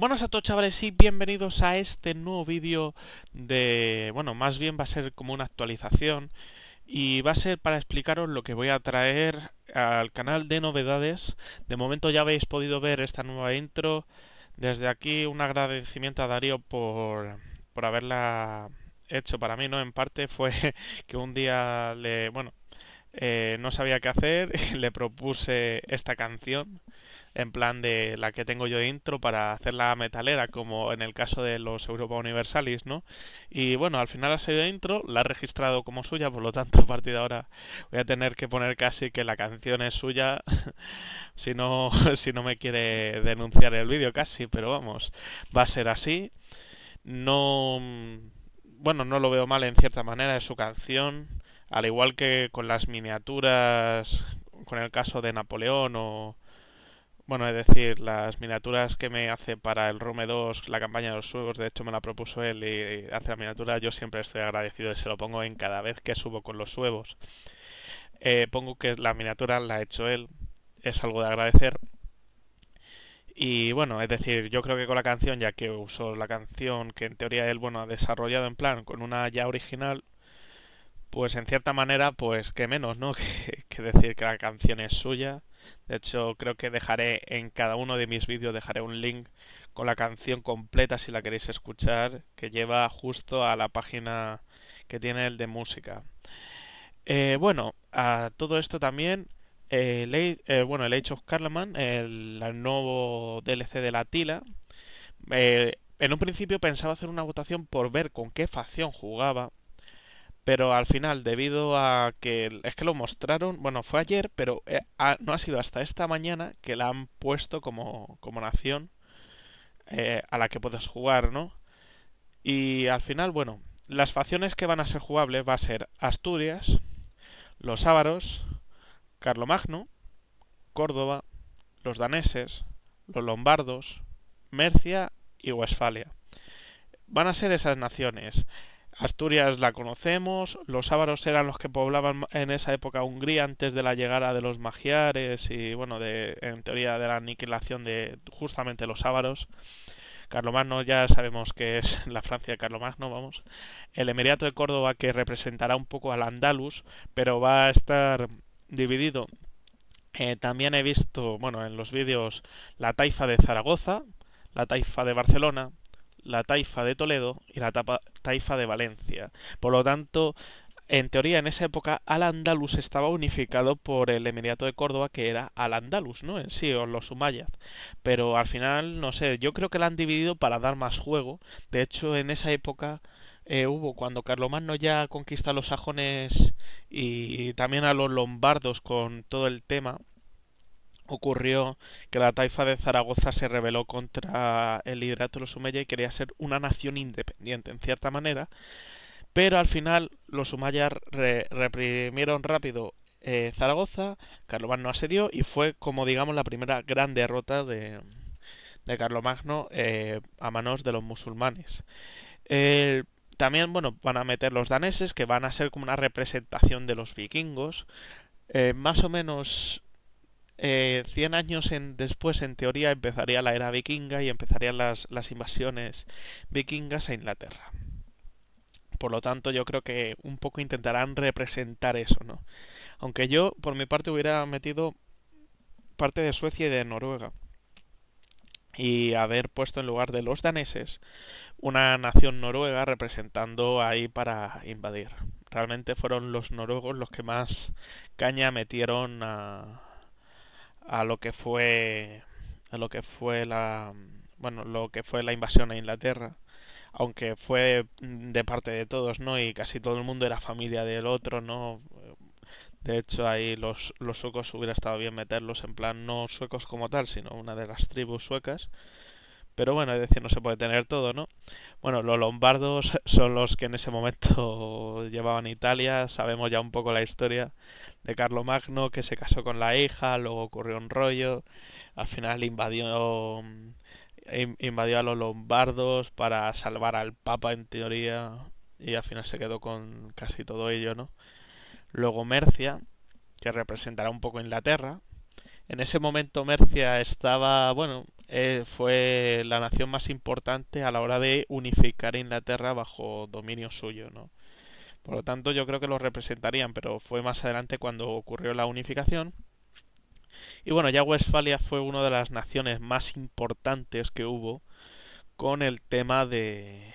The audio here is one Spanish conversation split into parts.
Buenas a todos chavales y bienvenidos a este nuevo vídeo de... Bueno, más bien va a ser como una actualización y va a ser para explicaros lo que voy a traer al canal de novedades. De momento ya habéis podido ver esta nueva intro. Desde aquí un agradecimiento a Darío por, por haberla hecho para mí, ¿no? En parte fue que un día le... Bueno, eh, no sabía qué hacer, le propuse esta canción en plan de la que tengo yo de intro para la metalera, como en el caso de los Europa Universalis, ¿no? Y bueno, al final ha sido intro, la ha registrado como suya, por lo tanto a partir de ahora voy a tener que poner casi que la canción es suya, si no, si no me quiere denunciar el vídeo casi, pero vamos, va a ser así. No, bueno, no lo veo mal en cierta manera, es su canción, al igual que con las miniaturas, con el caso de Napoleón o bueno, es decir, las miniaturas que me hace para el Rome 2, la campaña de los huevos, de hecho me la propuso él y, hace la miniatura, yo siempre estoy agradecido y se lo pongo en cada vez que subo con los huevos. Eh, pongo que la miniatura la ha hecho él, es algo de agradecer. Y bueno, es decir, yo creo que con la canción, ya que usó la canción que en teoría él, bueno, ha desarrollado en plan con una ya original, pues en cierta manera, pues que menos, ¿no? que decir que la canción es suya de hecho, creo que dejaré en cada uno de mis vídeos, dejaré un link con la canción completa si la queréis escuchar, que lleva justo a la página que tiene el de música. Eh, bueno, a todo esto también, el, eh, eh, bueno, el Age of Carlaman, el, el, nuevo DLC de la Tila, en un principio pensaba hacer una votación por ver con qué facción jugaba, pero al final, debido a que es que lo mostraron, bueno, fue ayer, pero eh, no ha sido hasta esta mañana que la han puesto como, nación eh, a la que puedes jugar, ¿no? Y al final, bueno, las facciones que van a ser jugables va a ser Asturias, los ávaros, Carlomagno, Córdoba, los daneses, los lombardos, Mercia y Westfalia. Van a ser esas naciones. Asturias la conocemos, los ávaros eran los que poblaban en esa época Hungría antes de la llegada de los magiares y bueno, de, en teoría de la aniquilación de justamente los ávaros. Carlomagno ya sabemos que es la Francia de Carlomagno, vamos. El Emirato de Córdoba que representará un poco al Andalus, pero va a estar dividido. Eh, también he visto, bueno, en los vídeos la taifa de Zaragoza, la taifa de Barcelona, la taifa de Toledo y la taifa de Valencia. Por lo tanto, en teoría, en esa época, Al-Andalus estaba unificado por el Emirato de Córdoba, que era Al-Andalus, ¿no? En sí, o los Sumayas. Pero al final, no sé, yo creo que la han dividido para dar más juego. De hecho, en esa época eh, hubo, cuando Carlomagno ya conquista a los sajones y también a los lombardos con todo el tema, ocurrió que la taifa de Zaragoza se rebeló contra el liderato de los Umayyad y quería ser una nación independiente, en cierta manera, pero al final los Sumayas reprimieron rápido eh, Zaragoza, Carlomagno asedió y fue como digamos la primera gran derrota de, de Carlomagno eh, a manos de los musulmanes. también bueno, van a meter los daneses que van a ser como una representación de los vikingos. Eh, más o menos 100 eh, años después, en teoría, empezaría la era vikinga y empezarían las, las invasiones vikingas a Inglaterra. Por lo tanto, yo creo que un poco intentarán representar eso, ¿no? Aunque yo, por mi parte, hubiera metido parte de Suecia y de Noruega. Y haber puesto en lugar de los daneses una nación noruega representando ahí para invadir. Realmente fueron los noruegos los que más caña metieron a, a lo que fue a lo que fue la bueno lo que fue la invasión a Inglaterra aunque fue mm, de parte de todos no y casi todo el mundo era familia del otro no de hecho ahí los, los suecos hubiera estado bien meterlos en plan no suecos como tal sino una de las tribus suecas pero bueno, es decir, no se puede tener todo, ¿no? Bueno, los lombardos son los que en ese momento llevaban Italia, sabemos ya un poco la historia de Carlo Magno, que se casó con la hija, luego ocurrió un rollo, al final invadió mm, invadió a los lombardos para salvar al papa en teoría y al final se quedó con casi todo ello, ¿no? Luego Mercia, que representará un poco Inglaterra. En ese momento Mercia estaba, bueno, eh, fue la nación más importante a la hora de unificar Inglaterra bajo dominio suyo, ¿no? Por lo tanto, yo creo que lo representarían, pero fue más adelante cuando ocurrió la unificación. Y bueno, ya Westfalia fue una de las naciones más importantes que hubo con el tema de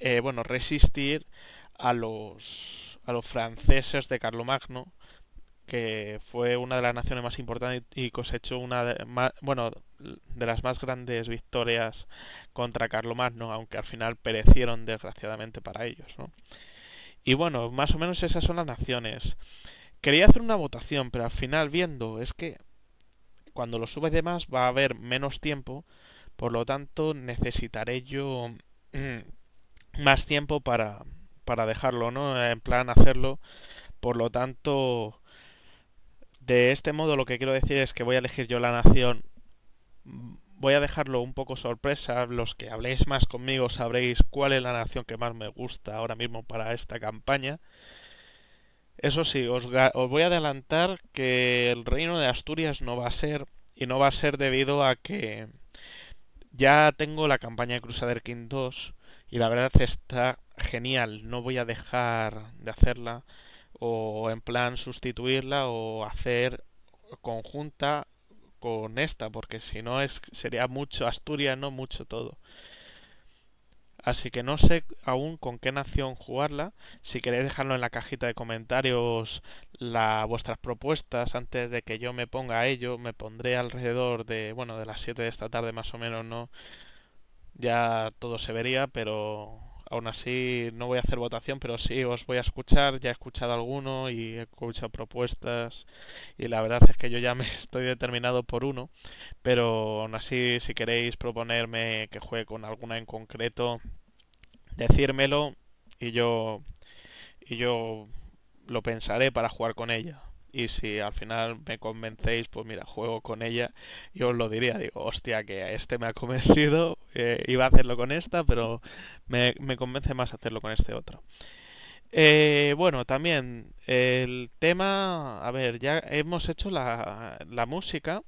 eh, bueno, resistir a los, a los franceses de Carlomagno que fue una de las naciones más importantes y cosechó una de, bueno, de las más grandes victorias contra Carlomagno, aunque al final perecieron desgraciadamente para ellos. ¿no? Y bueno, más o menos esas son las naciones. Quería hacer una votación, pero al final viendo es que cuando lo sube de más va a haber menos tiempo, por lo tanto necesitaré yo mm, más tiempo para, para dejarlo, ¿no? En plan hacerlo. Por lo tanto, de este modo lo que quiero decir es que voy a elegir yo la nación. Voy a dejarlo un poco sorpresa. Los que habléis más conmigo sabréis cuál es la nación que más me gusta ahora mismo para esta campaña. Eso sí, os, voy a adelantar que el reino de Asturias no va a ser, y no va a ser debido a que ya tengo la campaña de Crusader King 2 y la verdad está genial, no voy a dejar de hacerla o en plan sustituirla o hacer conjunta con esta, porque si no es sería mucho Asturias, no mucho todo. Así que no sé aún con qué nación jugarla. Si queréis dejarlo en la cajita de comentarios las vuestras propuestas antes de que yo me ponga a ello, me pondré alrededor de, bueno, de las 7 de esta tarde más o menos, ¿no? Ya todo se vería, pero aún así no voy a hacer votación, pero sí os voy a escuchar, ya he escuchado alguno y he escuchado propuestas y la verdad es que yo ya me estoy determinado por uno, pero aún así si queréis proponerme que juegue con alguna en concreto, decírmelo y yo y yo lo pensaré para jugar con ella y si al final me convencéis, pues mira, juego con ella, yo os lo diría, digo, hostia, que a este me ha convencido, eh, iba a hacerlo con esta, pero me, convence más hacerlo con este otro. Eh, bueno, también el tema, a ver, ya hemos hecho la, música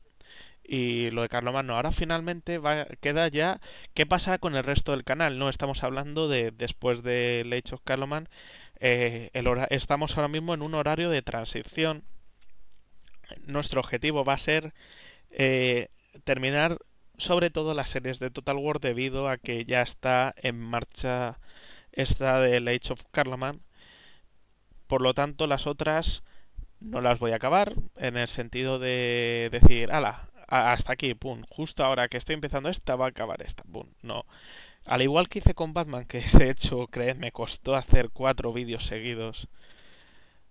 y lo de Carloman. Ahora finalmente queda ya qué pasa con el resto del canal. No estamos hablando de después de hecho Carloman. Eh, estamos ahora mismo en un horario de transición nuestro objetivo va a ser eh, terminar sobre todo las series de Total War debido a que ya está en marcha esta del Age of Carlaman. Por lo tanto, las otras no las voy a acabar en el sentido de decir, ala, hasta aquí, pum, justo ahora que estoy empezando esta va a acabar esta, pum, no. Al igual que hice con Batman, que de hecho, creedme, me costó hacer cuatro vídeos seguidos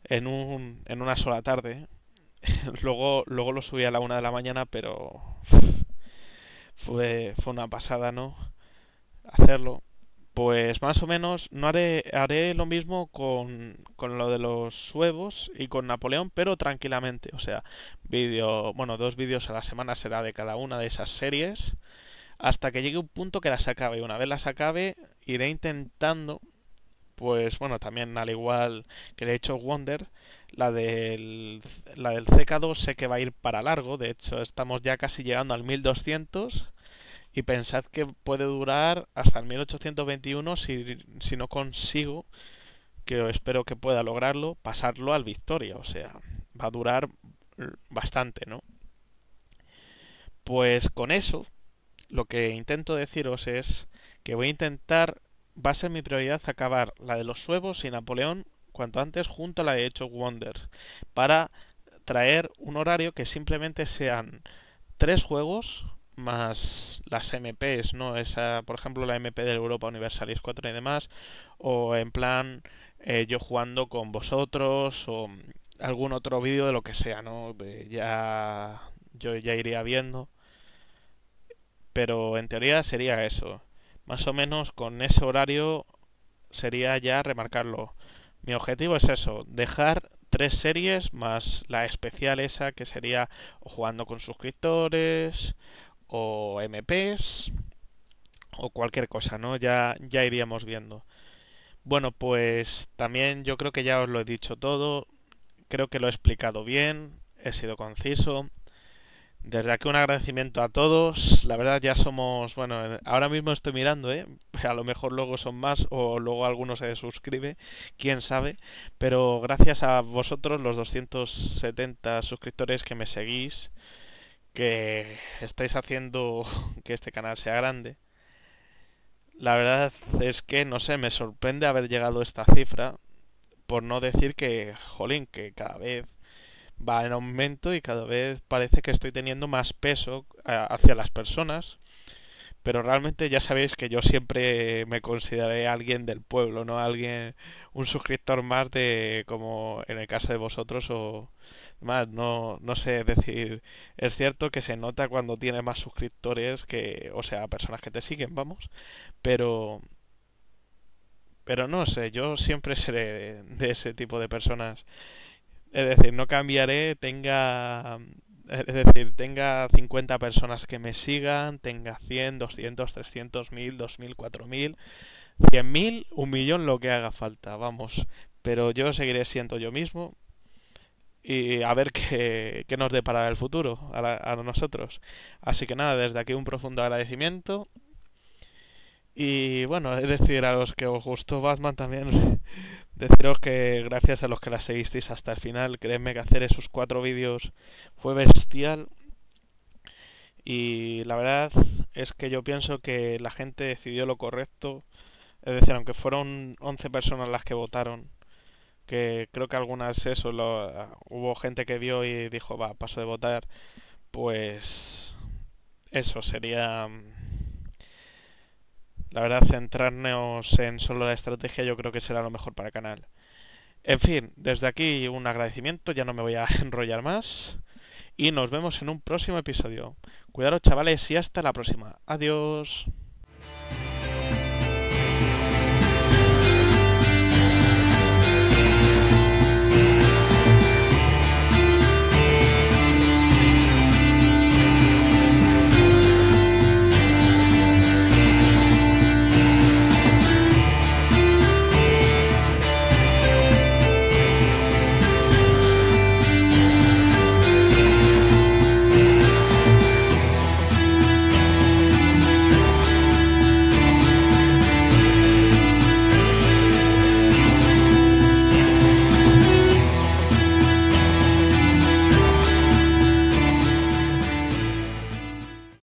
en, en una sola tarde, luego, luego lo subí a la una de la mañana, pero fue, fue una pasada, ¿no? Hacerlo. Pues más o menos, no haré, haré lo mismo con, con lo de los huevos y con Napoleón, pero tranquilamente. O sea, vídeo, bueno, dos vídeos a la semana será de cada una de esas series. Hasta que llegue un punto que las acabe. Y Una vez las acabe, iré intentando. Pues bueno, también al igual que le he hecho Wonder, la del, la del CK2 sé que va a ir para largo, de hecho estamos ya casi llegando al 1200 y pensad que puede durar hasta el 1821 si, si no consigo, que espero que pueda lograrlo, pasarlo al Victoria, o sea, va a durar bastante, ¿no? Pues con eso, lo que intento deciros es que voy a intentar, va a ser mi prioridad acabar la de los suevos y Napoleón cuanto antes junto a la de Hecho Wonders, para traer un horario que simplemente sean tres juegos más las MPs, ¿no? Esa, por ejemplo, la MP de Europa Universalis 4 y demás, o en plan eh, yo jugando con vosotros, o algún otro vídeo de lo que sea, ¿no? Eh, ya yo ya iría viendo. Pero en teoría sería eso. Más o menos con ese horario sería ya remarcarlo. Mi objetivo es eso, dejar tres series más la especial esa que sería jugando con suscriptores o MPs o cualquier cosa, ¿no? Ya, ya iríamos viendo. Bueno, pues también yo creo que ya os lo he dicho todo, creo que lo he explicado bien, he sido conciso. Desde aquí un agradecimiento a todos. La verdad ya somos, bueno, ahora mismo estoy mirando, ¿eh? A lo mejor luego son más o luego alguno se suscribe, quién sabe. Pero gracias a vosotros, los 270 suscriptores que me seguís, que estáis haciendo que este canal sea grande. La verdad es que, no sé, me sorprende haber llegado a esta cifra, por no decir que, jolín, que cada vez va en aumento y cada vez parece que estoy teniendo más peso eh, hacia las personas. Pero realmente ya sabéis que yo siempre me consideré alguien del pueblo, no alguien, un suscriptor más de, como en el caso de vosotros o más, no, no sé decir. Es cierto que se nota cuando tienes más suscriptores que, o sea, personas que te siguen, vamos. Pero pero no sé, yo siempre seré de ese tipo de personas es decir, no cambiaré, tenga... Es decir, tenga 50 personas que me sigan, tenga 100, 200, 300, 1000, 2000, 4000, 100.000, un millón, lo que haga falta, vamos. Pero yo seguiré siendo yo mismo, y a ver qué, nos deparará el futuro a, a, nosotros. Así que nada, desde aquí un profundo agradecimiento. Y bueno, es decir, a los que os gustó Batman también Deciros que gracias a los que la seguisteis hasta el final, creedme que hacer esos cuatro vídeos fue bestial. Y la verdad es que yo pienso que la gente decidió lo correcto. Es decir, aunque fueron 11 personas las que votaron, que creo que algunas eso, lo, hubo gente que vio y dijo, va, paso de votar, pues eso sería mm, la verdad, centrarnos en solo la estrategia yo creo que será lo mejor para el canal. En fin, desde aquí un agradecimiento, ya no me voy a enrollar más. Y nos vemos en un próximo episodio. Cuidado chavales y hasta la próxima. Adiós.